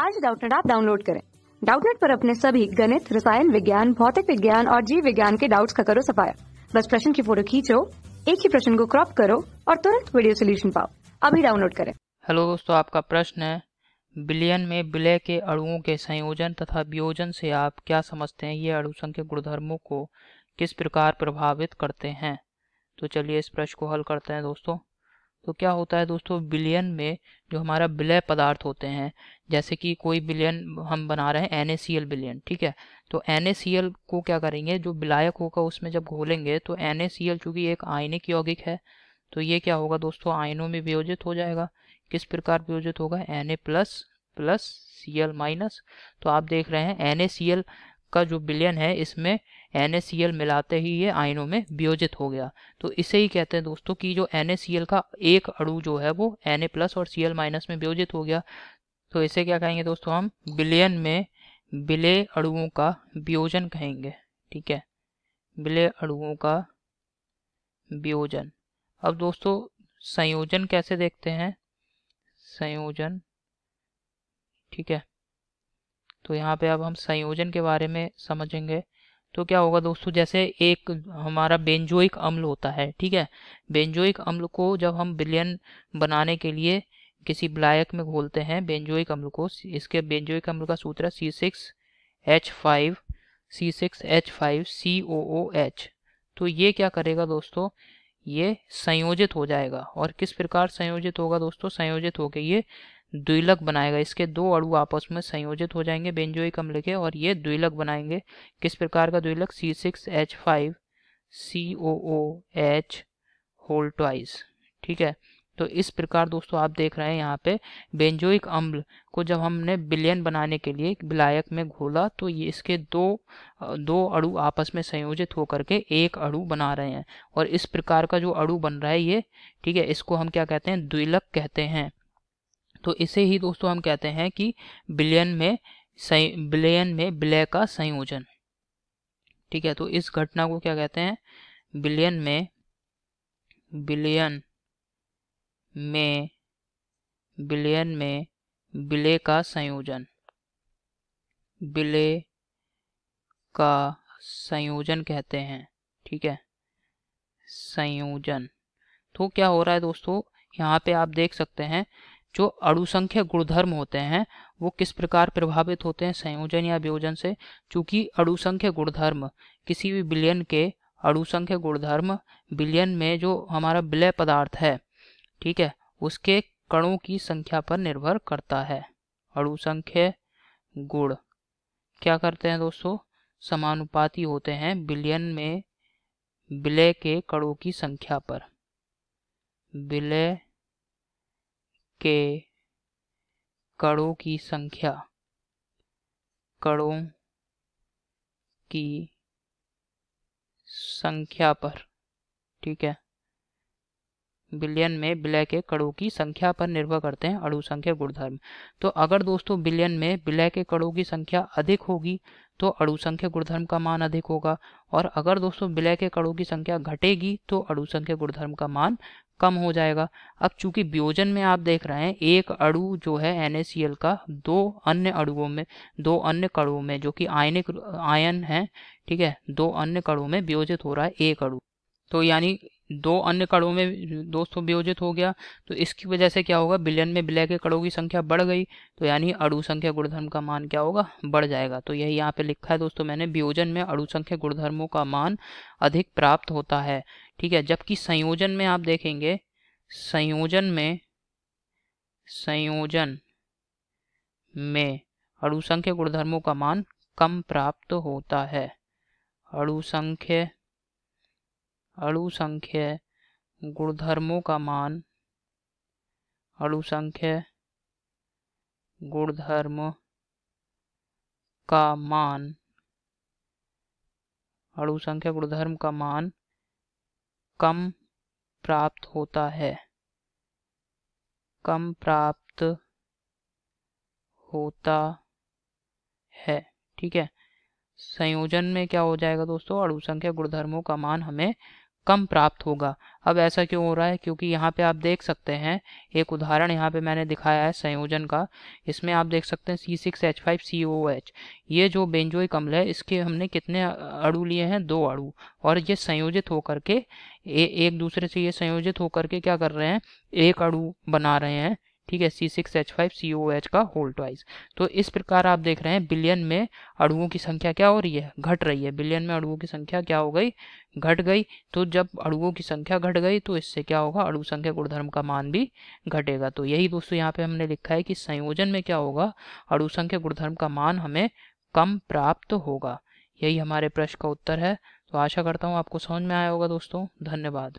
आज डाउटनेट आप डाउनलोड करें डाउटनेट पर अपने सभी गणित रसायन विज्ञान भौतिक विज्ञान और जीव विज्ञान के डाउट्स का करो सफाया बस प्रश्न की फोटो खींचो एक ही प्रश्न को क्रॉप करो और तुरंत वीडियो सोल्यूशन पाओ अभी डाउनलोड करें हेलो दोस्तों आपका प्रश्न है बिलियन में विलय के अणुओं के संयोजन तथा वियोजन से आप क्या समझते हैं ये अणु संख्य गुणधर्मों को किस प्रकार प्रभावित करते हैं तो चलिए इस प्रश्न को हल करते हैं दोस्तों तो क्या होता है दोस्तों बिलियन में जो हमारा विलय पदार्थ होते हैं जैसे कि कोई बिलियन हम बना रहे हैं एन बिलियन ठीक है तो एन को क्या करेंगे जो बिलायक होगा उसमें जब घोलेंगे तो एन चूंकि एक आयनिक यौगिक है तो ये क्या होगा दोस्तों आयनों में वियोजित हो जाएगा किस प्रकार वियोजित होगा N plus plus C L minus तो आप देख रहे हैं एन का जो बिलियन है इसमें एन मिलाते ही ये आयनों में वियोजित हो गया तो इसे ही कहते हैं दोस्तों कि जो एन का एक अड़ू जो है वो एन प्लस और सी माइनस में वियोजित हो गया तो इसे क्या कहेंगे दोस्तों हम बिलियन में बिले अणुओं का वियोजन कहेंगे ठीक है बिले अणुओं का वियोजन अब दोस्तों संयोजन कैसे देखते हैं संयोजन ठीक है तो यहाँ पे अब हम संयोजन के बारे में समझेंगे तो क्या होगा दोस्तों जैसे एक हमारा बेंजोइक अम्ल होता है ठीक है बेंजोइक अम्ल को जब हम बिलियन बनाने के लिए किसी ब्लायक में घोलते हैं बेंजोइक अम्ल को इसके बेंजोइक अम्ल का सूत्र C six H five C six H five C O O H तो ये क्या करेगा दोस्तों ये संयोजित हो जाएगा और किस प्रकार संयोजित होगा दोस्तों संयोजित होकर ये द्विलक बनाएगा इसके दो अणु आपस में संयोजित हो जाएंगे बेंजोइक अम्ल के और ये द्विलक बनाएंगे किस प्रकार का द्विलक C six H five C O O H whole twice ठीक है तो इस प्रकार दोस्तों आप देख रहे हैं यहाँ पे बेंजोइक अम्ल को जब हमने बिलियन बनाने के लिए विलायक में घोला तो ये इसके दो दो अड़ू आपस में संयोजित होकर के एक अड़ू बना रहे हैं और इस प्रकार का जो अड़ू बन रहा है ये ठीक है इसको हम क्या कहते हैं द्विलक कहते हैं तो इसे ही दोस्तों हम कहते हैं कि बिलियन में बिलियन में विलय का संयोजन ठीक है तो इस घटना को क्या कहते हैं बिलियन में बिलियन में विलयन में विलय का संयोजन विलय का संयोजन कहते हैं ठीक है संयोजन तो क्या हो रहा है दोस्तों यहाँ पे आप देख सकते हैं जो अणुसंख्य गुणधर्म होते हैं वो किस प्रकार प्रभावित होते हैं संयोजन या वियोजन से चूंकि अणुसंख्य गुणधर्म किसी भी विलयन के अड़ुसंख्यक गुणधर्म विलयन में जो हमारा विलय पदार्थ है ठीक है उसके कणों की संख्या पर निर्भर करता है अणुसंख्य गुण क्या करते हैं दोस्तों समानुपाती होते हैं बिलियन में विलय के कणों की संख्या पर विलय के कणों की संख्या कणों की संख्या पर ठीक है बिलियन में विलय के कणों की संख्या पर निर्भर करते हैं अणुसंख्यक गुणधर्म तो अगर दोस्तों बिलियन में विलय के कणों की संख्या अधिक होगी तो अणुसंख्यक गुणधर्म का मान अधिक होगा और अगर दोस्तों विलय के कणों की संख्या घटेगी तो अणुसंख्यक गुणधर्म का मान कम हो जाएगा अब चूंकि वियोजन में आप देख रहे हैं एक अणु जो है एन का दो अन्य अणुओं में दो अन्य कणों में जो कि आयनिक आयन है ठीक है दो अन्य कणों में वियोजित हो रहा है एक अड़ु तो यानी दो अन्य कड़ों में दो सुवियोजित हो गया तो इसकी वजह से क्या होगा बिलियन में विलय के कड़ों की संख्या बढ़ गई तो यानी अड़ु संख्या गुणधर्म का मान क्या होगा बढ़ जाएगा तो यही यहाँ पे लिखा है दोस्तों मैंने वियोजन में अड़ु संख्या गुणधर्मों का मान अधिक प्राप्त होता है ठीक है जबकि संयोजन में आप देखेंगे संयोजन में संयोजन में अड़ुसंख्य गुणधर्मों का मान कम प्राप्त होता है अड़ुसंख्य अणुसंख्य गुणधर्मों का मान अणुसंख्य गुणधर्म का मान अणुसंख्य गुणधर्म का मान कम प्राप्त होता है कम प्राप्त होता है ठीक है संयोजन में क्या हो जाएगा दोस्तों अणुसंख्यक गुणधर्मों का मान हमें कम प्राप्त होगा अब ऐसा क्यों हो रहा है क्योंकि यहाँ पे आप देख सकते हैं एक उदाहरण यहाँ पे मैंने दिखाया है संयोजन का इसमें आप देख सकते हैं C six H five C O H ये जो बेंजोइक अम्ल है इसके हमने कितने अड़ू लिए हैं दो अड़ू और ये संयोजित होकर के एक दूसरे से ये संयोजित होकर के क्या कर रहे हैं एक अड़ू बना रहे हैं ठीक है C six H five C O H का होल ट्वाइस तो इस प्रकार आप देख रहे हैं बिलियन में अड़ुओं की संख्या क्या हो रही है घट रही है बिलियन में अड़ुओं की संख्या क्या हो गई घट गई तो जब अड़ुओं की संख्या घट गई तो इससे क्या होगा अड़ु संख्या गुणधर्म का मान भी घटेगा तो यही दोस्तों यहाँ पे हमने लिखा है कि संयोजन में क्या होगा अणु संख्या गुणधर्म का मान हमें कम प्राप्त होगा यही हमारे प्रश्न का उत्तर है तो आशा करता हूँ आपको समझ में आया होगा दोस्तों धन्यवाद